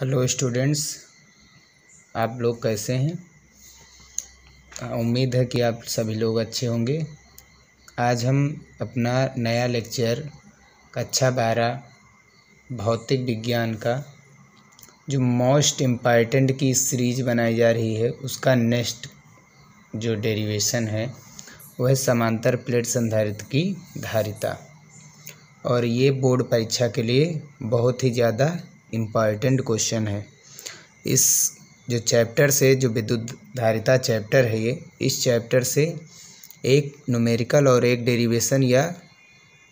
hello students आप लोग कैसे हैं उम्मीद है कि आप सभी लोग अच्छे होंगे आज हम अपना नया लेक्चर कक्षा बारह भौतिक विज्ञान का जो मोस्ट इम्पॉर्टेंट की सीरीज बनाई जा रही है उसका नेक्स्ट जो डेरिवेशन है वह समांतर प्लेट संधारित की धारिता और ये बोर्ड परीक्षा के लिए बहुत ही ज़्यादा इम्पॉर्टेंट क्वेश्चन है इस जो चैप्टर से जो विद्युत धारिता चैप्टर है ये इस चैप्टर से एक न्यूमेरिकल और एक डेरिवेशन या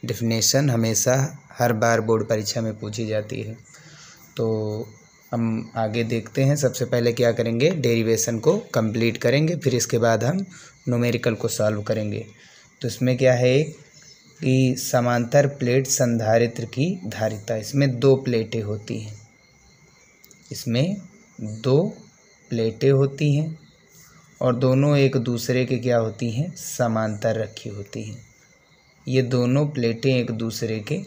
डिफिनेशन हमेशा हर बार बोर्ड परीक्षा में पूछी जाती है तो हम आगे देखते हैं सबसे पहले क्या करेंगे डेरिवेशन को कंप्लीट करेंगे फिर इसके बाद हम नुमेरिकल को सॉल्व करेंगे तो इसमें क्या है एक कि समांतर प्लेट संधारित्र की धारिता इसमें दो प्लेटें होती हैं इसमें दो प्लेटें होती हैं और दोनों एक दूसरे के क्या होती हैं समांतर रखी होती हैं ये दोनों प्लेटें एक दूसरे के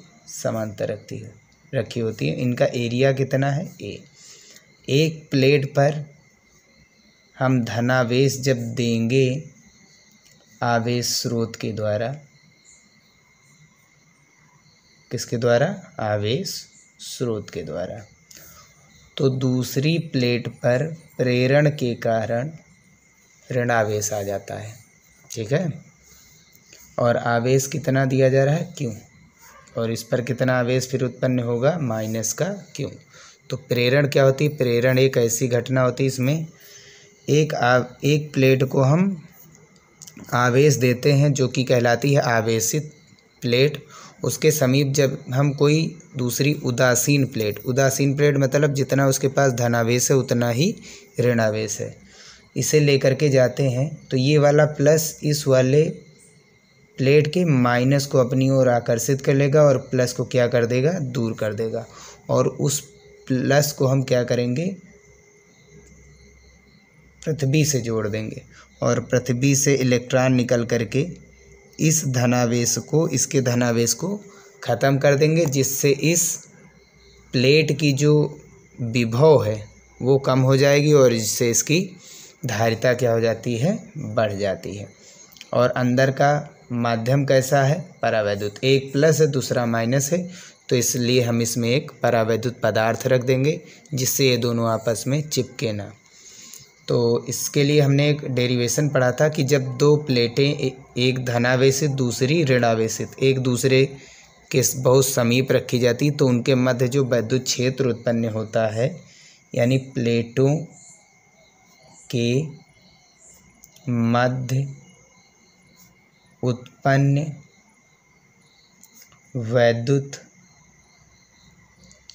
समांतर रखती है रखी होती है इनका एरिया कितना है ए एक प्लेट पर हम धनावेश जब देंगे आवेश स्रोत के द्वारा किसके द्वारा आवेश स्रोत के द्वारा तो दूसरी प्लेट पर प्रेरण के कारण ऋण आवेश आ जाता है ठीक है और आवेश कितना दिया जा रहा है क्यों और इस पर कितना आवेश फिर उत्पन्न होगा माइनस का क्यों तो प्रेरण क्या होती है प्रेरण एक ऐसी घटना होती है इसमें एक आ, एक प्लेट को हम आवेश देते हैं जो कि कहलाती है आवेशित प्लेट उसके समीप जब हम कोई दूसरी उदासीन प्लेट उदासीन प्लेट मतलब जितना उसके पास धनावेश है उतना ही ऋणावेश है इसे लेकर के जाते हैं तो ये वाला प्लस इस वाले प्लेट के माइनस को अपनी ओर आकर्षित कर लेगा और प्लस को क्या कर देगा दूर कर देगा और उस प्लस को हम क्या करेंगे पृथ्वी से जोड़ देंगे और पृथ्वी से इलेक्ट्रॉन निकल करके इस धनावेश को इसके धनावेश को ख़त्म कर देंगे जिससे इस प्लेट की जो विभव है वो कम हो जाएगी और इससे इसकी धारिता क्या हो जाती है बढ़ जाती है और अंदर का माध्यम कैसा है परावैद्युत एक प्लस है दूसरा माइनस है तो इसलिए हम इसमें एक परावैद्युत पदार्थ रख देंगे जिससे ये दोनों आपस में चिपके ना तो इसके लिए हमने एक डेरिवेशन पढ़ा था कि जब दो प्लेटें एक धनावेशित दूसरी ऋणावेशित एक दूसरे के बहुत समीप रखी जाती तो उनके मध्य जो वैद्युत क्षेत्र उत्पन्न होता है यानी प्लेटों के मध्य उत्पन्न वैद्युत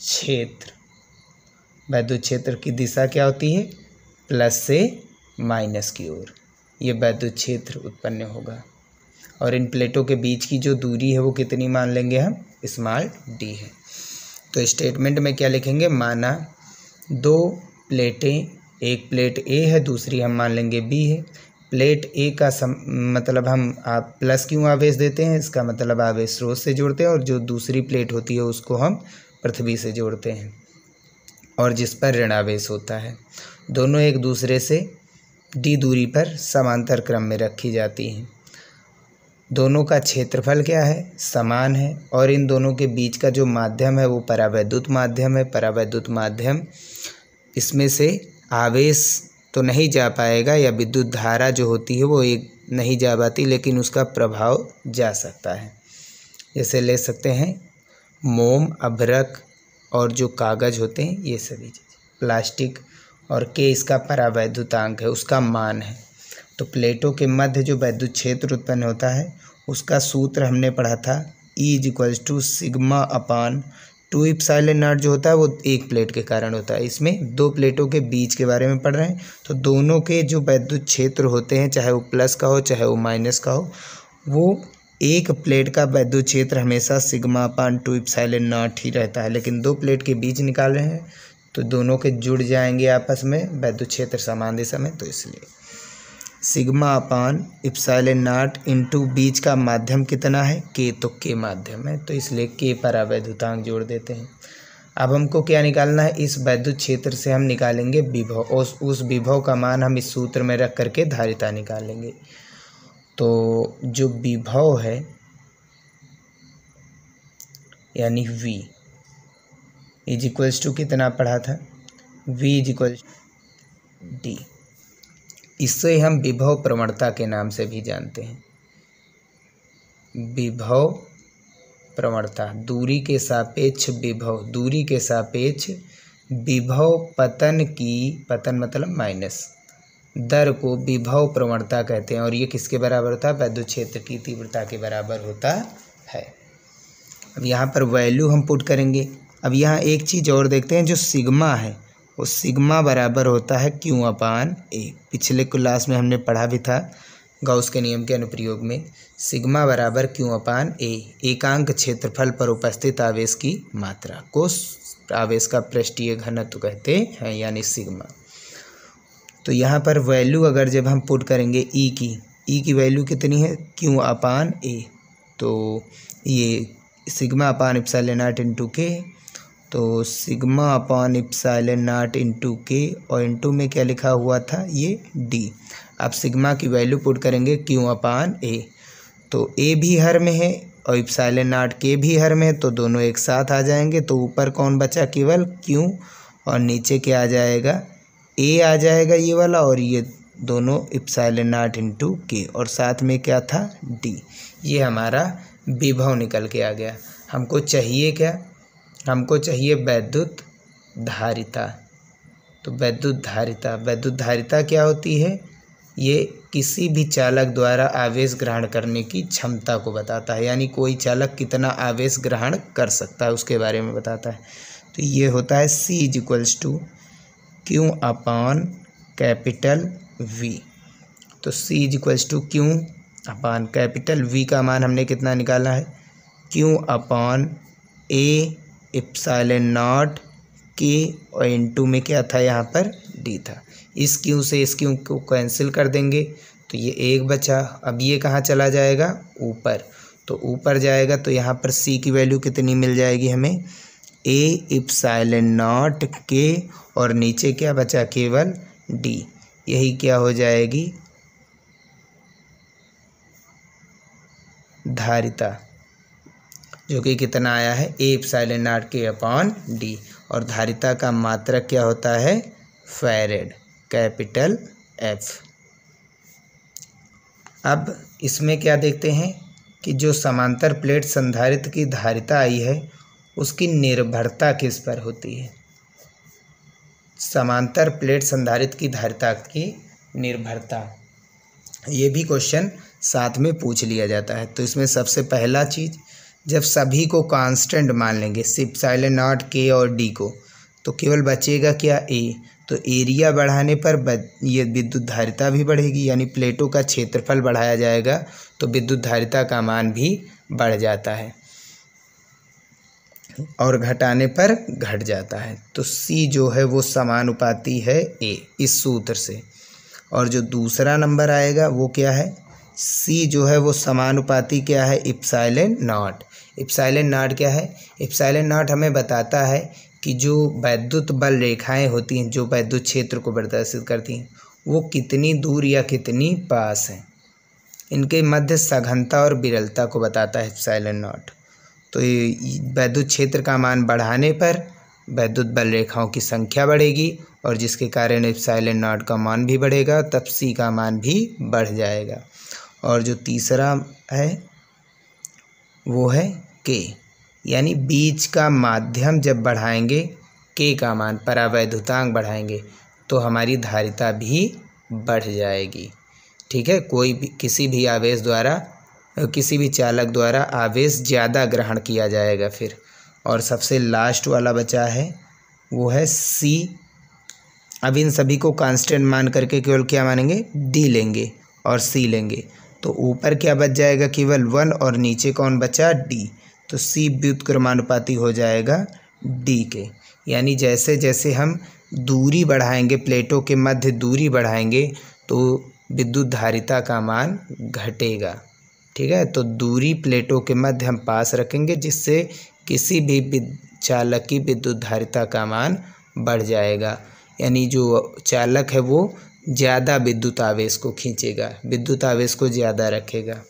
क्षेत्र वैद्युत क्षेत्र की दिशा क्या होती है प्लस से माइनस की ओर ये वैद्युत क्षेत्र उत्पन्न होगा और इन प्लेटों के बीच की जो दूरी है वो कितनी मान लेंगे हम स्मॉल डी है तो स्टेटमेंट में क्या लिखेंगे माना दो प्लेटें एक प्लेट ए है दूसरी हम मान लेंगे बी है प्लेट ए का सम मतलब हम आप प्लस क्यों आवेश देते हैं इसका मतलब आवेश स्रोत से जोड़ते हैं और जो दूसरी प्लेट होती है उसको हम पृथ्वी से जोड़ते हैं और जिस पर ऋणावेश होता है दोनों एक दूसरे से डी दूरी पर समांतर क्रम में रखी जाती हैं दोनों का क्षेत्रफल क्या है समान है और इन दोनों के बीच का जो माध्यम है वो परावैद्युत माध्यम है परावैद्युत माध्यम इसमें से आवेश तो नहीं जा पाएगा या विद्युत धारा जो होती है वो एक नहीं जा पाती लेकिन उसका प्रभाव जा सकता है जैसे ले सकते हैं मोम अभ्रक और जो कागज़ होते हैं ये सभी चीज़ें प्लास्टिक और के इसका परावैधुतांक है उसका मान है तो प्लेटों के मध्य जो वैद्युत क्षेत्र उत्पन्न होता है उसका सूत्र हमने पढ़ा था E is equals to sigma upon to epsilon naught जो होता है वो एक प्लेट के कारण होता है इसमें दो प्लेटों के बीच के बारे में पढ़ रहे हैं तो दोनों के जो वैद्युत क्षेत्र होते हैं चाहे वो प्लस का हो चाहे वो माइनस का हो वो एक प्लेट का वैद्य क्षेत्र हमेशा सिग्मा पान टू इप्साइलन नॉट ही रहता है लेकिन दो प्लेट के बीच निकाल रहे हैं तो दोनों के जुड़ जाएंगे आपस में वैद्य क्षेत्र समान दिशा में तो इसलिए sigma upon epsilon naught into बीच का माध्यम कितना है के तो के माध्यम है तो इसलिए के पर अवैधतांग जोड़ देते हैं अब हमको क्या निकालना है इस वैद्युत क्षेत्र से हम निकालेंगे विभव उस उस विभव का मान हम इस सूत्र में रख करके धारिता निकालेंगे तो जो विभव है यानी v इज इक्वल्स टू कितना पढ़ा था v इज इक्वल्स डी इसे हम विभव प्रवणता के नाम से भी जानते हैं विभव प्रवणता दूरी के सापेक्ष विभव दूरी के सापेक्ष विभव पतन की पतन मतलब माइनस दर को विभव प्रवणता कहते हैं और ये किसके बराबर होता है वैद्युत क्षेत्र की तीव्रता के बराबर होता है अब यहाँ पर वैल्यू हम पुट करेंगे अब यहाँ एक चीज़ और देखते हैं जो सिग्मा है वो सिग्मा बराबर होता है क्यू अपान ए पिछले क्लास में हमने पढ़ा भी था गाउस के नियम के अनुप्रयोग में सिग्मा बराबर क्यू अपान ए एकांक क्षेत्रफल पर उपस्थित आवेश की मात्रा को आवेश का पृष्ठीय घनत्व कहते हैं यानी सिग्मा तो यहाँ पर वैल्यू अगर जब हम पुट करेंगे ई e की ई e की वैल्यू कितनी है क्यू अपान ए तो ये सिग्मा अपान इप्साइल नाट इंटू के तो सिग्मा अपान इप्साइल नाट इंटू के और इंटू में क्या लिखा हुआ था ये डी आप सिग्मा की वैल्यू पुट करेंगे क्यू अपान ए तो ए भी हर में है और इप्साइल नाट के भी हर में तो दोनों एक साथ आ जाएंगे तो ऊपर कौन बचा केवल क्यू और नीचे क्या आ जाएगा ए आ जाएगा ये वाला और ये दोनों इप्साइलन इन टू के और साथ में क्या था डी ये हमारा विभव निकल के आ गया हमको चाहिए क्या हमको चाहिए वैद्युत धारिता तो वैद्युत धारिता वैद्युत धारिता क्या होती है ये किसी भी चालक द्वारा आवेश ग्रहण करने की क्षमता को बताता है यानी कोई चालक कितना आवेश ग्रहण कर सकता है उसके बारे में बताता है तो ये होता है C is equals to Q upon capital V तो C is equals to Q upon capital V तो का मान हमने कितना निकाला है क्यू अपान ए इप्साइल नॉट के और इन टू में क्या था यहाँ पर डी था इस क्यू से इस क्यू को कैंसिल कर देंगे तो ये एक बचा अब ये कहाँ चला जाएगा ऊपर तो ऊपर जाएगा तो यहाँ पर सी की वैल्यू कितनी मिल जाएगी हमें ए इप्साइल नॉट के और नीचे क्या बचा केवल डी यही क्या हो जाएगी धारिता जो कि कितना आया है ए इप्साइल नॉट के अपॉन डी और धारिता का मात्रक क्या होता है फैरेड कैपिटल एफ अब इसमें क्या देखते हैं कि जो समांतर प्लेट संधारित की धारिता आई है उसकी निर्भरता किस पर होती है समांतर प्लेट संधारित की धारिता की निर्भरता ये भी क्वेश्चन साथ में पूछ लिया जाता है तो इसमें सबसे पहला चीज़ जब सभी को कांस्टेंट मान लेंगे सिर्फ साइलेंट नॉट के और डी को तो केवल बचेगा क्या ए तो एरिया बढ़ाने पर ये विद्युत धारिता भी बढ़ेगी यानी प्लेटों का क्षेत्रफल बढ़ाया जाएगा तो विद्युत धारिता का मान भी बढ़ जाता है और घटाने पर घट जाता है तो सी जो है वो समानुपाती है ए इस सूत्र से और जो दूसरा नंबर आएगा वो क्या है सी जो है वो समानुपाती क्या है इप्साइलन नॉट इप्साइलन नॉट क्या है इप्साइलन नॉट हमें बताता है कि जो वैद्युत बल रेखाएं होती हैं जो वैद्युत क्षेत्र को प्रदर्शित करती हैं वो कितनी दूर या कितनी पास हैं इनके मध्य सघनता और विरलता को बताता है इप्साइलन नॉट तो वैद्युत क्षेत्र का मान बढ़ाने पर वैद्युत बल रेखाओं की संख्या बढ़ेगी और जिसके कारण साइलेंट नॉट का मान भी बढ़ेगा तब सी का मान भी बढ़ जाएगा और जो तीसरा है वो है के यानी बीज का माध्यम जब बढ़ाएंगे के का मान परावैधुतांक बढ़ाएंगे तो हमारी धारिता भी बढ़ जाएगी ठीक है कोई भी किसी भी आवेश द्वारा किसी भी चालक द्वारा आवेश ज़्यादा ग्रहण किया जाएगा फिर और सबसे लास्ट वाला बचा है वो है सी अब इन सभी को कांस्टेंट मान करके केवल क्या मानेंगे डी लेंगे और सी लेंगे तो ऊपर क्या बच जाएगा केवल वन और नीचे कौन बचा डी तो सी व्युत क्रमानुपाती हो जाएगा डी के यानी जैसे जैसे हम दूरी बढ़ाएंगे प्लेटों के मध्य दूरी बढ़ाएंगे तो विद्युत धारिता का मान घटेगा ठीक है तो दूरी प्लेटों के मध्य हम पास रखेंगे जिससे किसी भी चालक की विद्युत धारिता का मान बढ़ जाएगा यानी जो चालक है वो ज़्यादा विद्युत आवेश को खींचेगा विद्युत आवेश को ज़्यादा रखेगा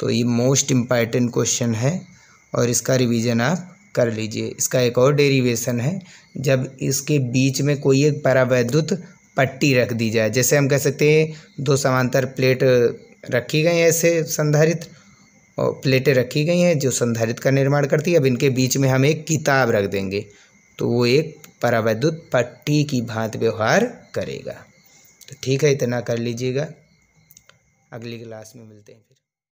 तो ये मोस्ट इम्पॉर्टेंट क्वेश्चन है और इसका रिवीजन आप कर लीजिए इसका एक और डेरिवेशन है जब इसके बीच में कोई एक परावैद्युत पट्टी रख दी जाए जैसे हम कह सकते हैं दो समांतर प्लेट रखी गई हैं ऐसे संधारित्र और प्लेटें रखी गई हैं जो संधारित का निर्माण करती है अब इनके बीच में हम एक किताब रख देंगे तो वो एक परावैद्युत पट्टी की भांति व्यवहार करेगा तो ठीक है इतना कर लीजिएगा अगली क्लास में मिलते हैं फिर